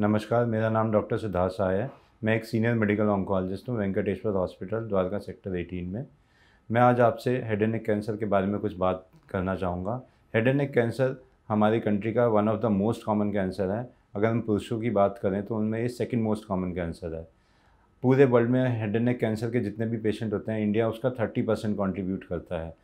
नमस्कार मेरा नाम डॉक्टर सिद्धार्थ शाह है मैं एक सीनियर मेडिकल ऑन्कोलॉजिस्ट हूँ वेंकटेश्वर हॉस्पिटल द्वारका सेक्टर 18 में मैं आज आपसे हेड एंड नेक कैंसर के बारे में कुछ बात करना चाहूँगा हेड एंड नेक कैंसर हमारी कंट्री का one of the most common cancer है अगर हम पुरुषों की बात करें तो उनमें ये सेकेंड मोस्ट कॉमन कैंसर है पूरे वर्ल्ड में हेड एंड नेक कैंसर के जितने भी पेशेंट होते हैं इंडिया उसका थर्टी परसेंट कॉन्ट्रीब्यूट करता है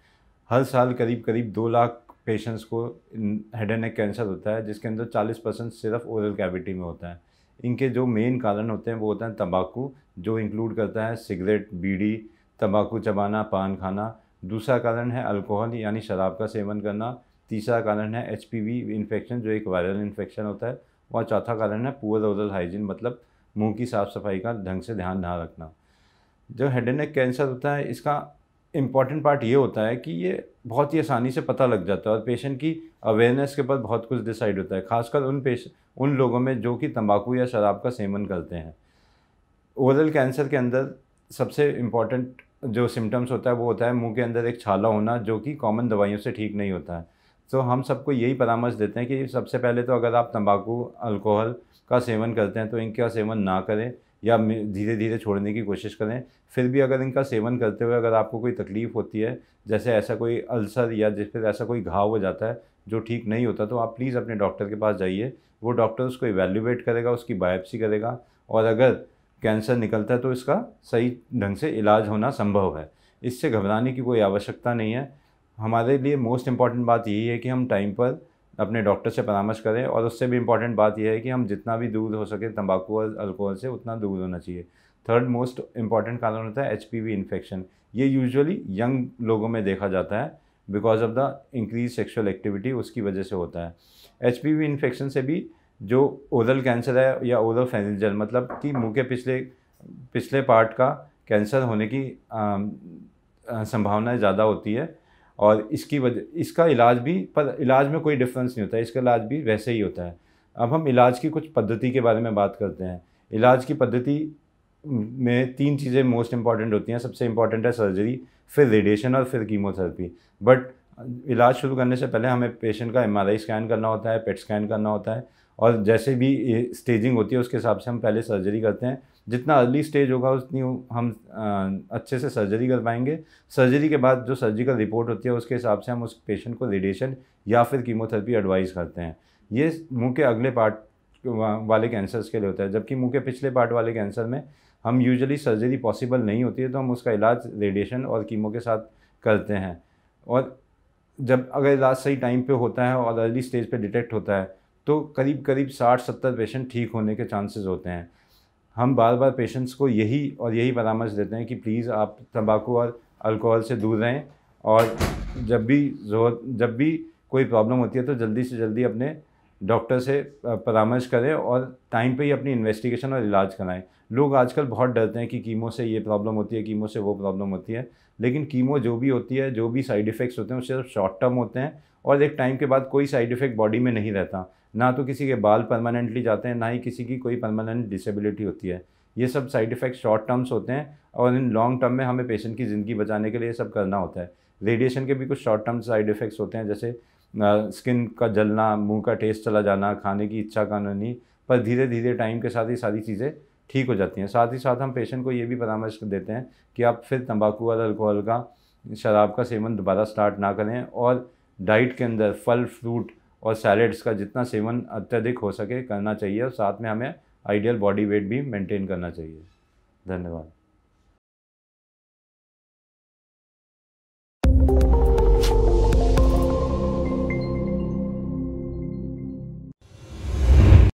हर साल करीब करीब दो लाख पेशेंट्स को हेड एंड नेक कैंसर होता है जिसके अंदर 40 परसेंट सिर्फ ओरल कैविटी में होता है इनके जो मेन कारण होते हैं वो होते हैं तंबाकू जो इंक्लूड करता है सिगरेट बीड़ी तंबाकू चबाना पान खाना दूसरा कारण है अल्कोहल यानी शराब का सेवन करना तीसरा कारण है एच इन्फेक्शन जो एक वायरल इन्फेक्शन होता है और चौथा कारण है पुअर ओरल हाइजीन मतलब मुंह की साफ़ सफाई का ढंग से ध्यान ना रखना जो हेड एंड नेक कैंसर होता है इसका इम्पॉर्टेंट पार्ट ये होता है कि ये बहुत ही आसानी से पता लग जाता है और पेशेंट की अवेयरनेस के बाद बहुत कुछ डिसाइड होता है खासकर उन पेश उन लोगों में जो कि तंबाकू या शराब का सेवन करते हैं ओरल कैंसर के अंदर सबसे इम्पॉर्टेंट जो सिम्टम्स होता है वो होता है मुंह के अंदर एक छाला होना जो कि कॉमन दवाइयों से ठीक नहीं होता है तो हम सबको यही परामर्श देते हैं कि सबसे पहले तो अगर आप तंबाकू अल्कोहल का सेवन करते हैं तो इनका सेवन ना करें या धीरे धीरे छोड़ने की कोशिश करें फिर भी अगर इनका सेवन करते हुए अगर आपको कोई तकलीफ़ होती है जैसे ऐसा कोई अल्सर या जिस पर ऐसा कोई घाव हो जाता है जो ठीक नहीं होता तो आप प्लीज़ अपने डॉक्टर के पास जाइए वो डॉक्टर उसको इवेल्यूएट करेगा उसकी बायोप्सी करेगा और अगर कैंसर निकलता है तो इसका सही ढंग से इलाज होना संभव है इससे घबराने की कोई आवश्यकता नहीं है हमारे लिए मोस्ट इम्पॉर्टेंट बात यही है कि हम टाइम पर अपने डॉक्टर से परामर्श करें और उससे भी इम्पॉर्टेंट बात यह है कि हम जितना भी दूर हो सके तंबाकू और अल्कोहल से उतना दूर होना चाहिए थर्ड मोस्ट इम्पॉर्टेंट कारण होता है एच इन्फेक्शन ये यूजुअली यंग लोगों में देखा जाता है because of the increase sexual activity उसकी वजह से होता है एच इन्फेक्शन से भी जो ओरल कैंसर है या ओरल फेनिजल मतलब कि मुंह के पिछले पिछले पार्ट का कैंसर होने की संभावनाएँ संभावनाएं ज़्यादा होती है और इसकी वजह इसका इलाज भी पर इलाज में कोई डिफरेंस नहीं होता है इसका इलाज भी वैसे ही होता है अब हम इलाज की कुछ पद्धति के बारे में बात करते हैं इलाज की पद्धति में तीन चीज़ें मोस्ट इंपॉर्टेंट होती हैं सबसे इंपॉर्टेंट है सर्जरी फिर रेडिएशन और फिर कीमोथेरेपी बट इलाज शुरू करने से पहले हमें पेशेंट का एम स्कैन करना होता है पेट स्कैन e करना होता है और जैसे भी स्टेजिंग होती है उसके हिसाब से हम पहले सर्जरी करते हैं जितना अर्ली स्टेज होगा उतनी हम अच्छे से सर्जरी कर पाएंगे सर्जरी के बाद जो सर्जिकल रिपोर्ट होती है उसके हिसाब से हम उस पेशेंट को रेडिएशन या फिर कीमोथेरेपी एडवाइस करते हैं ये मुंह के अगले पार्ट वाले कैंसर्स के लिए होता है जबकि मुंह के पिछले पार्ट वाले कैंसर में हम यूजुअली सर्जरी पॉसिबल नहीं होती है तो हम उसका इलाज रेडिएशन और कीमो के साथ करते हैं और जब अगर इलाज सही टाइम पे होता है और अर्ली स्टेज पे डिटेक्ट होता है तो करीब करीब साठ सत्तर पेशेंट ठीक होने के चांसेस होते हैं हम बार बार पेशेंट्स को यही और यही परामर्श देते हैं कि प्लीज़ आप तंबाकू और अल्कोहल से दूर रहें और जब भी जरूरत जब भी कोई प्रॉब्लम होती है तो जल्दी से जल्दी अपने डॉक्टर से परामर्श करें और टाइम पे ही अपनी इन्वेस्टिगेशन और इलाज कराएं लोग आजकल बहुत डरते हैं कि कीमो से ये प्रॉब्लम होती है कीमो से वो प्रॉब्लम होती है लेकिन कीमो जो भी होती है जो भी साइड इफ़ेक्ट्स होते हैं वो सिर्फ शॉर्ट टर्म होते हैं और एक टाइम के बाद कोई साइड इफ़ेक्ट बॉडी में नहीं रहता ना तो किसी के बाल परमानेंटली जाते हैं ना ही किसी की कोई परमानेंट डिसेबिलिटी होती है ये सब साइड इफ़ेक्ट शॉर्ट टर्म्स होते हैं और इन लॉन्ग टर्म में हमें पेशेंट की ज़िंदगी बचाने के लिए सब करना होता है रेडिएशन के भी कुछ शॉर्ट टर्म साइड इफ़ेक्ट्स होते हैं जैसे स्किन का जलना मुंह का टेस्ट चला जाना खाने की इच्छा का नहीं पर धीरे धीरे टाइम के साथ ये सारी चीज़ें ठीक हो जाती हैं साथ ही साथ हम पेशेंट को ये भी परामर्श देते हैं कि आप फिर तंबाकू और अल्कोहल का शराब का सेवन दोबारा स्टार्ट ना करें और डाइट के अंदर फल फ्रूट और सैलड्स का जितना सेवन अत्यधिक हो सके करना चाहिए और साथ में हमें आइडियल बॉडी वेट भी मेंटेन करना चाहिए धन्यवाद